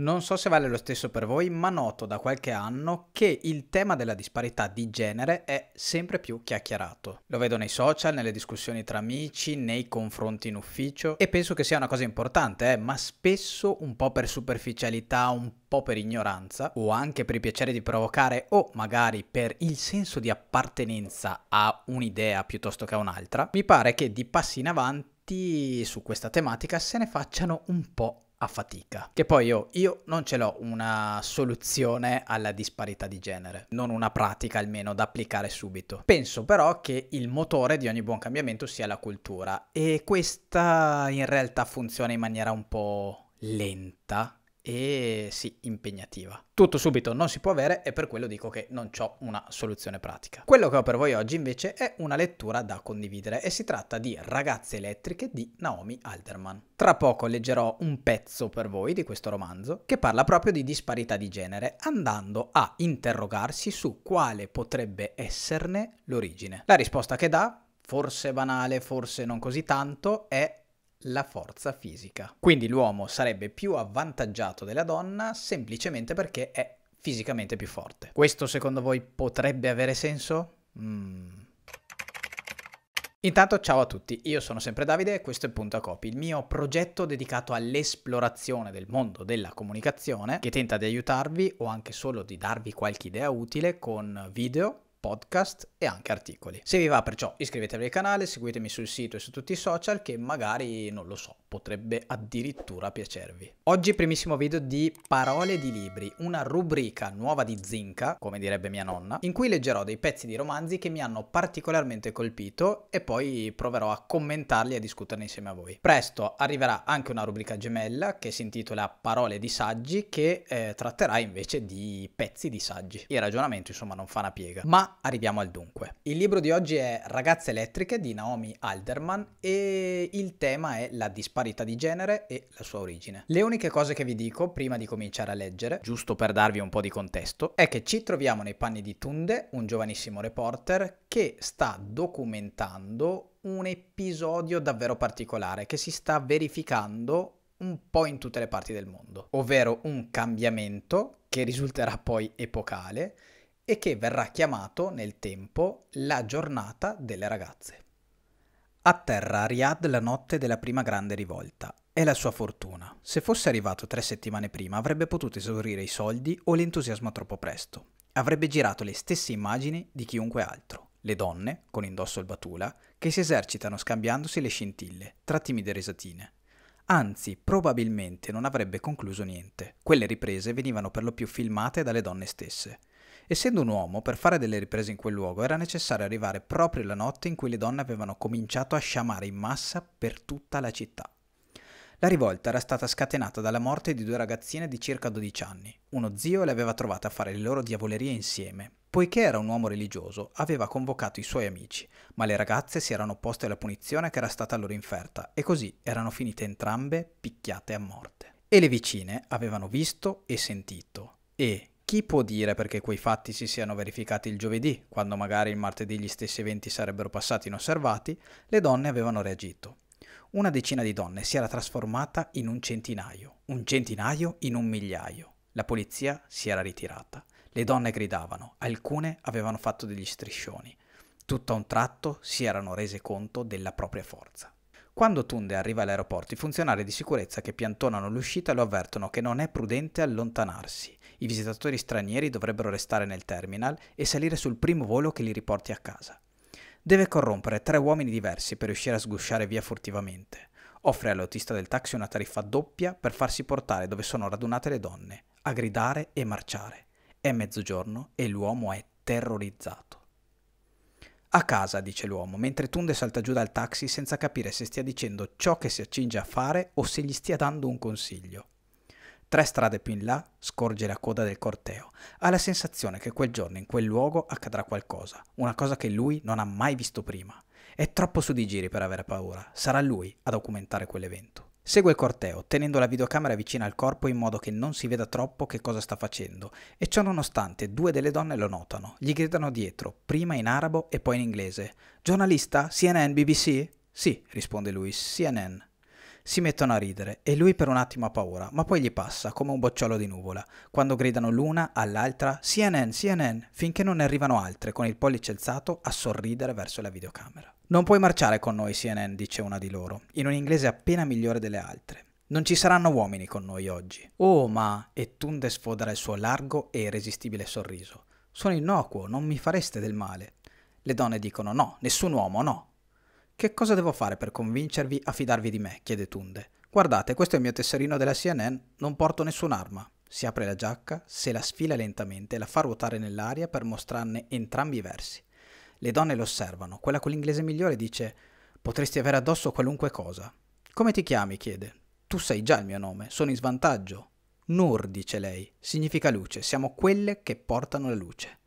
Non so se vale lo stesso per voi, ma noto da qualche anno che il tema della disparità di genere è sempre più chiacchierato. Lo vedo nei social, nelle discussioni tra amici, nei confronti in ufficio e penso che sia una cosa importante, eh, ma spesso un po' per superficialità, un po' per ignoranza o anche per il piacere di provocare o magari per il senso di appartenenza a un'idea piuttosto che a un'altra, mi pare che di passi in avanti su questa tematica se ne facciano un po' a fatica. Che poi io, io non ce l'ho una soluzione alla disparità di genere, non una pratica almeno da applicare subito. Penso però che il motore di ogni buon cambiamento sia la cultura e questa in realtà funziona in maniera un po' lenta e sì, impegnativa. Tutto subito non si può avere e per quello dico che non ho una soluzione pratica. Quello che ho per voi oggi invece è una lettura da condividere e si tratta di Ragazze elettriche di Naomi Alderman. Tra poco leggerò un pezzo per voi di questo romanzo che parla proprio di disparità di genere andando a interrogarsi su quale potrebbe esserne l'origine. La risposta che dà forse banale, forse non così tanto, è la forza fisica. Quindi l'uomo sarebbe più avvantaggiato della donna semplicemente perché è fisicamente più forte. Questo secondo voi potrebbe avere senso? Mm. Intanto ciao a tutti, io sono sempre Davide e questo è Punta Copy, il mio progetto dedicato all'esplorazione del mondo della comunicazione che tenta di aiutarvi o anche solo di darvi qualche idea utile con video, podcast e anche articoli. Se vi va perciò iscrivetevi al canale, seguitemi sul sito e su tutti i social che magari, non lo so, potrebbe addirittura piacervi. Oggi primissimo video di Parole di libri, una rubrica nuova di Zinca, come direbbe mia nonna, in cui leggerò dei pezzi di romanzi che mi hanno particolarmente colpito e poi proverò a commentarli e a discuterne insieme a voi. Presto arriverà anche una rubrica gemella che si intitola Parole di saggi che eh, tratterà invece di pezzi di saggi. Il ragionamento insomma non fa una piega. Ma arriviamo al dunque. Il libro di oggi è Ragazze elettriche di Naomi Alderman e il tema è la disparità di genere e la sua origine. Le uniche cose che vi dico prima di cominciare a leggere, giusto per darvi un po' di contesto, è che ci troviamo nei panni di Tunde, un giovanissimo reporter che sta documentando un episodio davvero particolare che si sta verificando un po' in tutte le parti del mondo, ovvero un cambiamento che risulterà poi epocale e che verrà chiamato nel tempo la giornata delle ragazze. Atterra a Riyadh la notte della prima grande rivolta. È la sua fortuna. Se fosse arrivato tre settimane prima avrebbe potuto esaurire i soldi o l'entusiasmo troppo presto. Avrebbe girato le stesse immagini di chiunque altro. Le donne, con indosso il batula, che si esercitano scambiandosi le scintille, tra timide risatine. Anzi, probabilmente non avrebbe concluso niente. Quelle riprese venivano per lo più filmate dalle donne stesse. Essendo un uomo, per fare delle riprese in quel luogo era necessario arrivare proprio la notte in cui le donne avevano cominciato a sciamare in massa per tutta la città. La rivolta era stata scatenata dalla morte di due ragazzine di circa 12 anni. Uno zio le aveva trovate a fare le loro diavolerie insieme. Poiché era un uomo religioso, aveva convocato i suoi amici, ma le ragazze si erano opposte alla punizione che era stata loro inferta e così erano finite entrambe picchiate a morte. E le vicine avevano visto e sentito e, chi può dire perché quei fatti si siano verificati il giovedì, quando magari il martedì gli stessi eventi sarebbero passati inosservati, le donne avevano reagito. Una decina di donne si era trasformata in un centinaio, un centinaio in un migliaio. La polizia si era ritirata. Le donne gridavano, alcune avevano fatto degli striscioni. Tutto a un tratto si erano rese conto della propria forza. Quando Tunde arriva all'aeroporto, i funzionari di sicurezza che piantonano l'uscita lo avvertono che non è prudente allontanarsi. I visitatori stranieri dovrebbero restare nel terminal e salire sul primo volo che li riporti a casa. Deve corrompere tre uomini diversi per riuscire a sgusciare via furtivamente. Offre all'autista del taxi una tariffa doppia per farsi portare dove sono radunate le donne, a gridare e marciare. È mezzogiorno e l'uomo è terrorizzato. A casa, dice l'uomo, mentre Tunde salta giù dal taxi senza capire se stia dicendo ciò che si accinge a fare o se gli stia dando un consiglio. Tre strade più in là scorge la coda del corteo. Ha la sensazione che quel giorno in quel luogo accadrà qualcosa, una cosa che lui non ha mai visto prima. È troppo su di giri per avere paura. Sarà lui a documentare quell'evento. Segue il corteo, tenendo la videocamera vicina al corpo in modo che non si veda troppo che cosa sta facendo, e ciò nonostante due delle donne lo notano, gli gridano dietro, prima in arabo e poi in inglese. Giornalista? CNN, BBC? Sì, risponde lui, CNN. Si mettono a ridere e lui per un attimo ha paura, ma poi gli passa come un bocciolo di nuvola, quando gridano l'una all'altra CNN, CNN, finché non ne arrivano altre con il pollice alzato a sorridere verso la videocamera. Non puoi marciare con noi, CNN, dice una di loro, in un inglese appena migliore delle altre. Non ci saranno uomini con noi oggi. Oh, ma... e Tunde sfodera il suo largo e irresistibile sorriso. Sono innocuo, non mi fareste del male. Le donne dicono no, nessun uomo, no. Che cosa devo fare per convincervi a fidarvi di me? chiede Tunde. Guardate, questo è il mio tesserino della CNN, non porto nessun'arma. Si apre la giacca, se la sfila lentamente e la fa ruotare nell'aria per mostrarne entrambi i versi. Le donne lo osservano. Quella con l'inglese migliore dice: Potresti avere addosso qualunque cosa. Come ti chiami? chiede. Tu sai già il mio nome, sono in svantaggio. Nur, dice lei, significa luce, siamo quelle che portano la luce.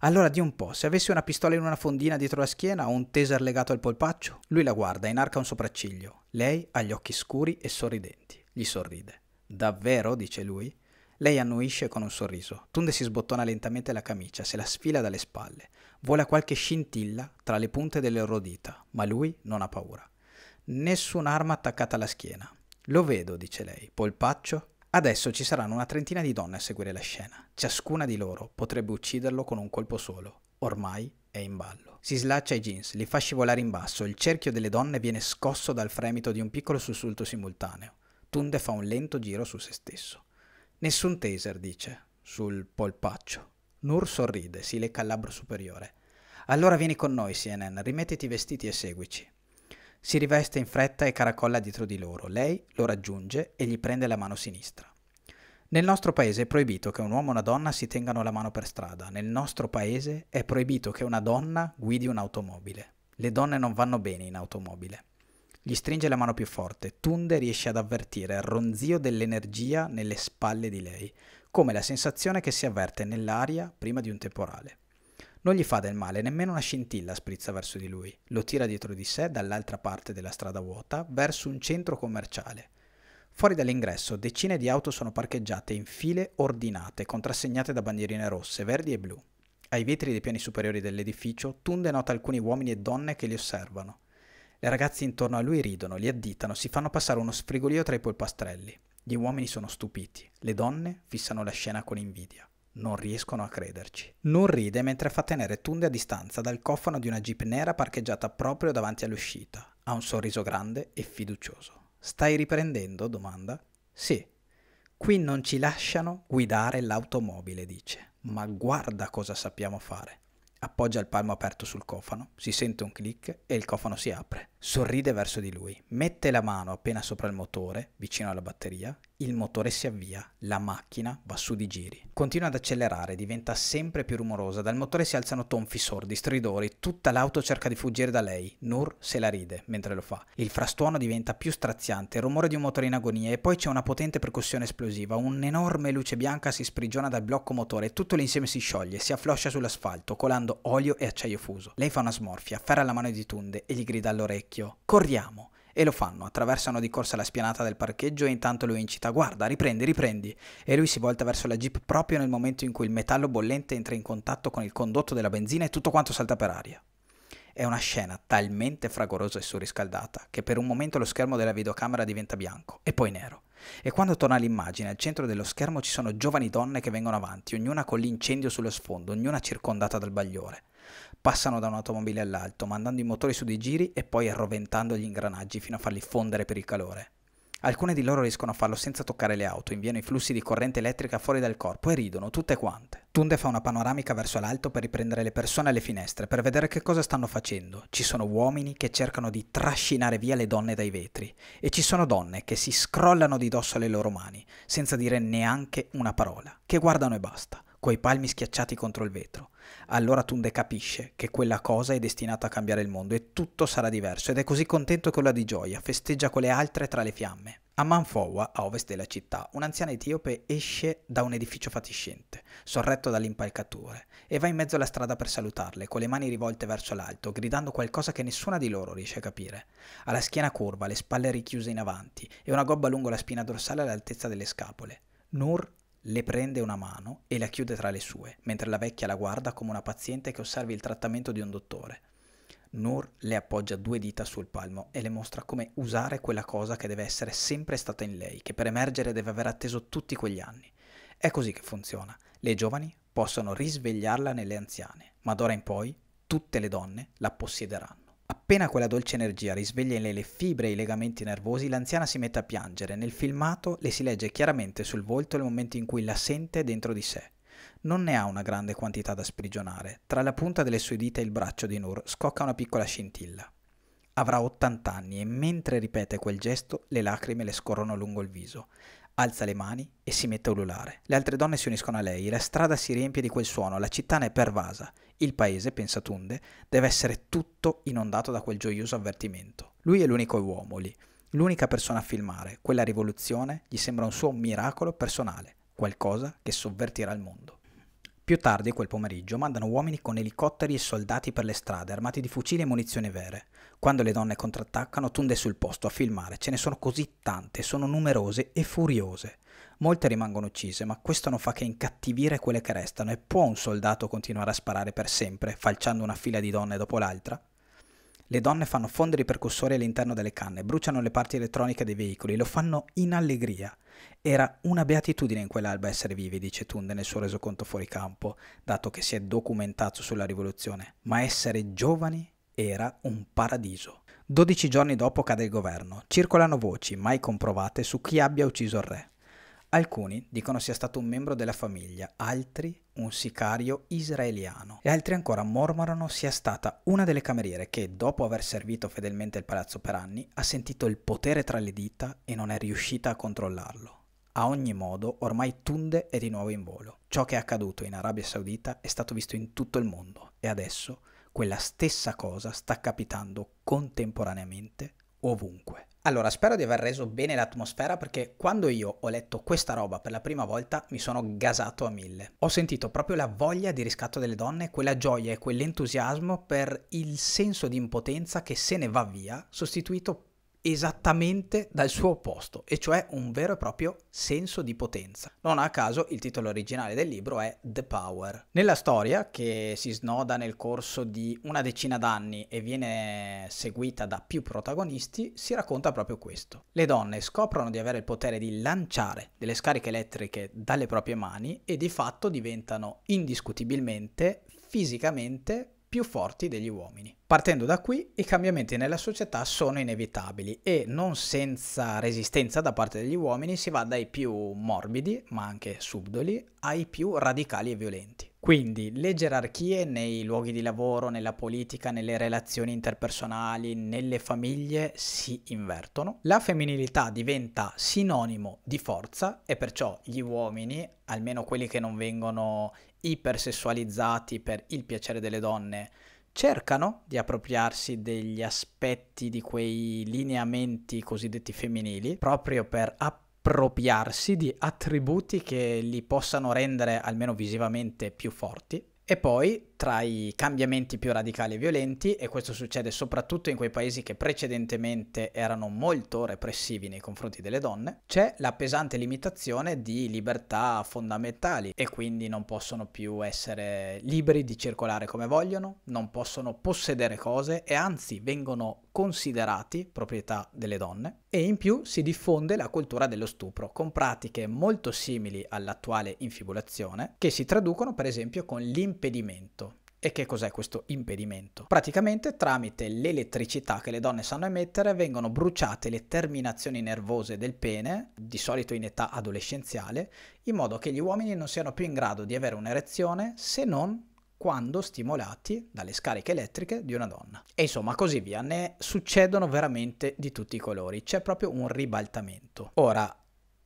Allora di un po', se avessi una pistola in una fondina dietro la schiena o un taser legato al polpaccio? Lui la guarda, inarca un sopracciglio. Lei ha gli occhi scuri e sorridenti. Gli sorride. Davvero? dice lui. Lei annuisce con un sorriso. Tunde si sbottona lentamente la camicia, se la sfila dalle spalle. Vola qualche scintilla tra le punte delle loro dita, ma lui non ha paura. Nessun'arma attaccata alla schiena. Lo vedo, dice lei, polpaccio. Adesso ci saranno una trentina di donne a seguire la scena. Ciascuna di loro potrebbe ucciderlo con un colpo solo. Ormai è in ballo. Si slaccia i jeans, li fa scivolare in basso, il cerchio delle donne viene scosso dal fremito di un piccolo sussulto simultaneo. Tunde fa un lento giro su se stesso. Nessun taser, dice, sul polpaccio. Nur sorride, si lecca il labbro superiore. Allora vieni con noi, CNN, rimettiti i vestiti e seguici. Si riveste in fretta e caracolla dietro di loro. Lei lo raggiunge e gli prende la mano sinistra. Nel nostro paese è proibito che un uomo e una donna si tengano la mano per strada. Nel nostro paese è proibito che una donna guidi un'automobile. Le donne non vanno bene in automobile. Gli stringe la mano più forte. Tunde riesce ad avvertire il ronzio dell'energia nelle spalle di lei come la sensazione che si avverte nell'aria prima di un temporale. Non gli fa del male, nemmeno una scintilla sprizza verso di lui, lo tira dietro di sé dall'altra parte della strada vuota verso un centro commerciale. Fuori dall'ingresso decine di auto sono parcheggiate in file ordinate, contrassegnate da bandierine rosse, verdi e blu. Ai vetri dei piani superiori dell'edificio Tunde nota alcuni uomini e donne che li osservano. Le ragazze intorno a lui ridono, li additano, si fanno passare uno sfrigolio tra i polpastrelli. Gli uomini sono stupiti, le donne fissano la scena con invidia. Non riescono a crederci. Nun ride mentre fa tenere Tunde a distanza dal cofano di una jeep nera parcheggiata proprio davanti all'uscita. Ha un sorriso grande e fiducioso. Stai riprendendo? domanda. Sì. Qui non ci lasciano guidare l'automobile, dice. Ma guarda cosa sappiamo fare. Appoggia il palmo aperto sul cofano, si sente un clic e il cofano si apre. Sorride verso di lui, mette la mano appena sopra il motore, vicino alla batteria, il motore si avvia, la macchina va su di giri. Continua ad accelerare, diventa sempre più rumorosa, dal motore si alzano tonfi sordi, stridori, tutta l'auto cerca di fuggire da lei, Nur se la ride mentre lo fa. Il frastuono diventa più straziante, il rumore di un motore in agonia e poi c'è una potente percussione esplosiva, un'enorme luce bianca si sprigiona dal blocco motore e tutto l'insieme si scioglie, si affloscia sull'asfalto, colando olio e acciaio fuso. Lei fa una smorfia, afferra la mano di Tunde e gli grida all'orecchio vecchio, corriamo. E lo fanno, attraversano di corsa la spianata del parcheggio e intanto lui incita, guarda, riprendi, riprendi. E lui si volta verso la jeep proprio nel momento in cui il metallo bollente entra in contatto con il condotto della benzina e tutto quanto salta per aria. È una scena talmente fragorosa e surriscaldata che per un momento lo schermo della videocamera diventa bianco e poi nero. E quando torna l'immagine, al centro dello schermo ci sono giovani donne che vengono avanti, ognuna con l'incendio sullo sfondo, ognuna circondata dal bagliore. Passano da un'automobile all'alto, mandando i motori su dei giri e poi arroventando gli ingranaggi fino a farli fondere per il calore. Alcune di loro riescono a farlo senza toccare le auto, inviano i flussi di corrente elettrica fuori dal corpo e ridono, tutte quante. Tunde fa una panoramica verso l'alto per riprendere le persone alle finestre, per vedere che cosa stanno facendo. Ci sono uomini che cercano di trascinare via le donne dai vetri e ci sono donne che si scrollano di dosso alle loro mani, senza dire neanche una parola, che guardano e basta coi palmi schiacciati contro il vetro. Allora Tunde capisce che quella cosa è destinata a cambiare il mondo e tutto sarà diverso ed è così contento che la di gioia festeggia con le altre tra le fiamme. A Manfowa, a ovest della città, un'anziana etiope esce da un edificio fatiscente, sorretto dalle e va in mezzo alla strada per salutarle, con le mani rivolte verso l'alto, gridando qualcosa che nessuna di loro riesce a capire. Ha la schiena curva, le spalle richiuse in avanti e una gobba lungo la spina dorsale all'altezza delle scapole. Nur le prende una mano e la chiude tra le sue, mentre la vecchia la guarda come una paziente che osservi il trattamento di un dottore. Noor le appoggia due dita sul palmo e le mostra come usare quella cosa che deve essere sempre stata in lei, che per emergere deve aver atteso tutti quegli anni. È così che funziona. Le giovani possono risvegliarla nelle anziane, ma d'ora in poi tutte le donne la possiederanno. Appena quella dolce energia risveglia in lei le fibre e i legamenti nervosi, l'anziana si mette a piangere. Nel filmato le si legge chiaramente sul volto il momento in cui la sente dentro di sé. Non ne ha una grande quantità da sprigionare. Tra la punta delle sue dita e il braccio di Nur scocca una piccola scintilla. Avrà 80 anni e mentre ripete quel gesto le lacrime le scorrono lungo il viso. Alza le mani e si mette a ululare. Le altre donne si uniscono a lei, la strada si riempie di quel suono, la città ne è pervasa. Il paese, pensa Tunde, deve essere tutto inondato da quel gioioso avvertimento. Lui è l'unico uomo lì, l'unica persona a filmare. Quella rivoluzione gli sembra un suo miracolo personale, qualcosa che sovvertirà il mondo. Più tardi quel pomeriggio mandano uomini con elicotteri e soldati per le strade, armati di fucili e munizioni vere. Quando le donne contrattaccano, Tunde è sul posto a filmare, ce ne sono così tante, sono numerose e furiose. Molte rimangono uccise, ma questo non fa che incattivire quelle che restano e può un soldato continuare a sparare per sempre, falciando una fila di donne dopo l'altra? Le donne fanno fondere i percussori all'interno delle canne, bruciano le parti elettroniche dei veicoli, lo fanno in allegria. Era una beatitudine in quell'alba essere vivi, dice Tunde nel suo resoconto fuori campo, dato che si è documentato sulla rivoluzione, ma essere giovani era un paradiso. 12 giorni dopo cade il governo, circolano voci, mai comprovate, su chi abbia ucciso il re. Alcuni dicono sia stato un membro della famiglia, altri un sicario israeliano. E altri ancora mormorano sia stata una delle cameriere che, dopo aver servito fedelmente il palazzo per anni, ha sentito il potere tra le dita e non è riuscita a controllarlo. A ogni modo, ormai Tunde è di nuovo in volo. Ciò che è accaduto in Arabia Saudita è stato visto in tutto il mondo e adesso quella stessa cosa sta capitando contemporaneamente ovunque. Allora, spero di aver reso bene l'atmosfera perché quando io ho letto questa roba per la prima volta mi sono gasato a mille. Ho sentito proprio la voglia di riscatto delle donne, quella gioia e quell'entusiasmo per il senso di impotenza che se ne va via, sostituito esattamente dal suo opposto, e cioè un vero e proprio senso di potenza. Non a caso il titolo originale del libro è The Power. Nella storia, che si snoda nel corso di una decina d'anni e viene seguita da più protagonisti, si racconta proprio questo. Le donne scoprono di avere il potere di lanciare delle scariche elettriche dalle proprie mani e di fatto diventano indiscutibilmente fisicamente più forti degli uomini. Partendo da qui, i cambiamenti nella società sono inevitabili e non senza resistenza da parte degli uomini si va dai più morbidi, ma anche subdoli, ai più radicali e violenti. Quindi le gerarchie nei luoghi di lavoro, nella politica, nelle relazioni interpersonali, nelle famiglie si invertono. La femminilità diventa sinonimo di forza e perciò gli uomini, almeno quelli che non vengono ipersessualizzati per il piacere delle donne cercano di appropriarsi degli aspetti di quei lineamenti cosiddetti femminili proprio per appropriarsi di attributi che li possano rendere almeno visivamente più forti e poi tra i cambiamenti più radicali e violenti e questo succede soprattutto in quei paesi che precedentemente erano molto repressivi nei confronti delle donne, c'è la pesante limitazione di libertà fondamentali e quindi non possono più essere liberi di circolare come vogliono, non possono possedere cose e anzi vengono considerati proprietà delle donne e in più si diffonde la cultura dello stupro con pratiche molto simili all'attuale infibulazione che si traducono per esempio con l'impedimento e che cos'è questo impedimento? Praticamente tramite l'elettricità che le donne sanno emettere vengono bruciate le terminazioni nervose del pene, di solito in età adolescenziale, in modo che gli uomini non siano più in grado di avere un'erezione se non quando stimolati dalle scariche elettriche di una donna. E insomma così via, ne succedono veramente di tutti i colori, c'è proprio un ribaltamento. Ora,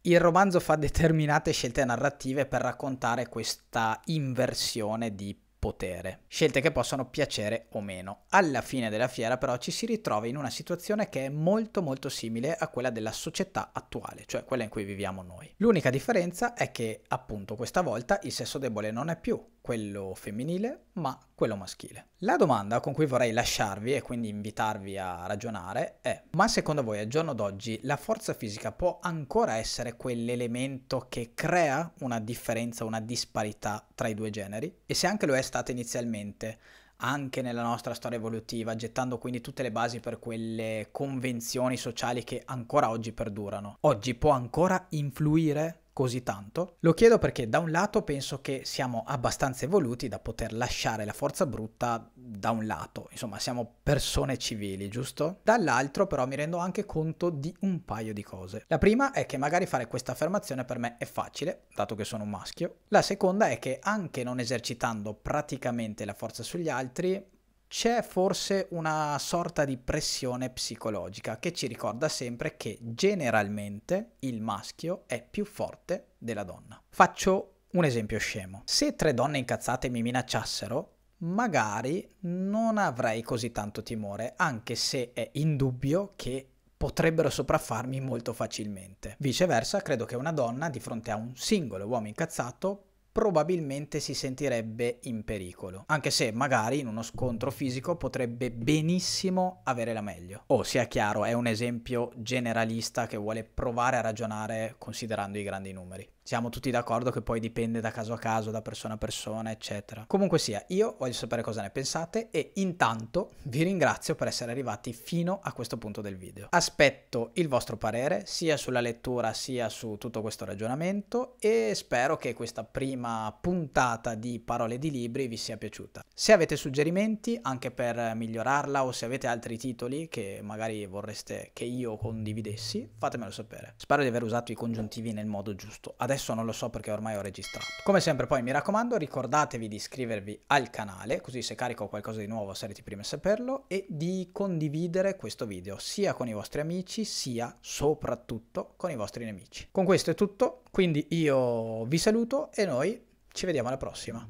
il romanzo fa determinate scelte narrative per raccontare questa inversione di potere. Scelte che possono piacere o meno. Alla fine della fiera però ci si ritrova in una situazione che è molto molto simile a quella della società attuale, cioè quella in cui viviamo noi. L'unica differenza è che appunto questa volta il sesso debole non è più quello femminile, ma quello maschile. La domanda con cui vorrei lasciarvi e quindi invitarvi a ragionare è, ma secondo voi al giorno d'oggi la forza fisica può ancora essere quell'elemento che crea una differenza, una disparità tra i due generi? E se anche lo è stata inizialmente, anche nella nostra storia evolutiva, gettando quindi tutte le basi per quelle convenzioni sociali che ancora oggi perdurano, oggi può ancora influire così tanto? Lo chiedo perché da un lato penso che siamo abbastanza evoluti da poter lasciare la forza brutta da un lato, insomma siamo persone civili, giusto? Dall'altro però mi rendo anche conto di un paio di cose. La prima è che magari fare questa affermazione per me è facile, dato che sono un maschio. La seconda è che anche non esercitando praticamente la forza sugli altri, c'è forse una sorta di pressione psicologica che ci ricorda sempre che generalmente il maschio è più forte della donna. Faccio un esempio scemo. Se tre donne incazzate mi minacciassero, magari non avrei così tanto timore, anche se è indubbio che potrebbero sopraffarmi molto facilmente. Viceversa, credo che una donna di fronte a un singolo uomo incazzato probabilmente si sentirebbe in pericolo, anche se magari in uno scontro fisico potrebbe benissimo avere la meglio. O oh, sia chiaro, è un esempio generalista che vuole provare a ragionare considerando i grandi numeri. Siamo tutti d'accordo che poi dipende da caso a caso, da persona a persona, eccetera. Comunque sia, io voglio sapere cosa ne pensate e intanto vi ringrazio per essere arrivati fino a questo punto del video. Aspetto il vostro parere sia sulla lettura sia su tutto questo ragionamento e spero che questa prima puntata di Parole di Libri vi sia piaciuta. Se avete suggerimenti anche per migliorarla o se avete altri titoli che magari vorreste che io condividessi, fatemelo sapere. Spero di aver usato i congiuntivi nel modo giusto. Ad adesso non lo so perché ormai ho registrato. Come sempre poi mi raccomando ricordatevi di iscrivervi al canale, così se carico qualcosa di nuovo sarete i primi a saperlo, e di condividere questo video sia con i vostri amici sia soprattutto con i vostri nemici. Con questo è tutto, quindi io vi saluto e noi ci vediamo alla prossima.